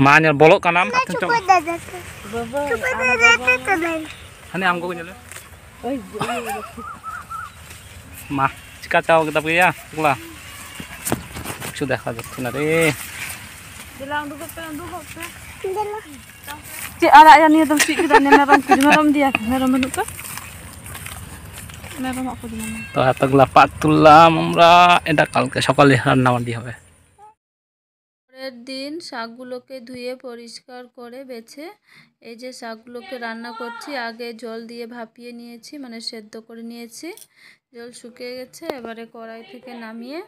Manyal bolok kanam. Nah, coba dadat. Coba dadat tanam. Hani amko kunyal. Ya. Oi. Mah, jika tahu kita pergi ya, pula. Sudah kalau sudah deh. Dilang dulu pelan dulu. Dilang. Si anak yang ni tam si kita ni meram kerja meram dia meram menuk tu. Meram aku di mana? Tuh, tenggelam patulah, mumra. Edak eh, kalau ke sekolah dia nawan dia. পরের দিন শাকগুলোকে ধুয়ে পরিষ্কার করে বেছে এই যে শাকগুলোকে রান্না করছি আগে জল দিয়ে ভাপিয়ে নিয়েছি মানে সেদ্ধ করে নিয়েছি জল শুকিয়ে গেছে এবারে কড়াই থেকে নামিয়ে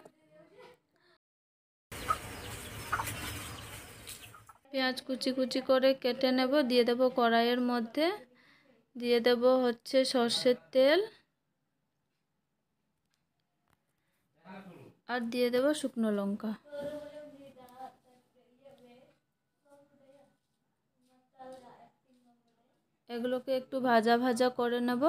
পেঁয়াজ কুচি কুচি করে কেটে নেব দিয়ে দেব কড়াইয়ের মধ্যে দিয়ে দেব হচ্ছে সর্ষের তেল আর দিয়ে দেব শুকনো লঙ্কা এগুলোকে একটু ভাজা ভাজা করে নেব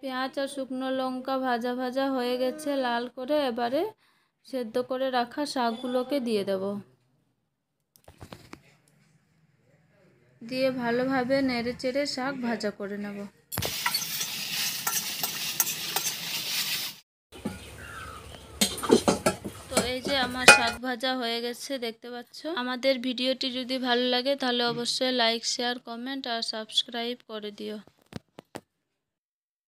পেঁয়াজ আর শুকনো লঙ্কা ভাজা ভাজা হয়ে গেছে লাল করে এবারে সেদ্ধ করে রাখা শাকগুলোকে দিয়ে দেব দিয়ে ভালোভাবে নেড়ে চেড়ে শাক ভাজা করে নেব এই যে আমার শাক ভাজা হয়ে গেছে দেখতে পাচ্ছ আমাদের ভিডিওটি যদি ভালো লাগে তাহলে অবশ্যই লাইক শেয়ার কমেন্ট আর সাবস্ক্রাইব করে দিও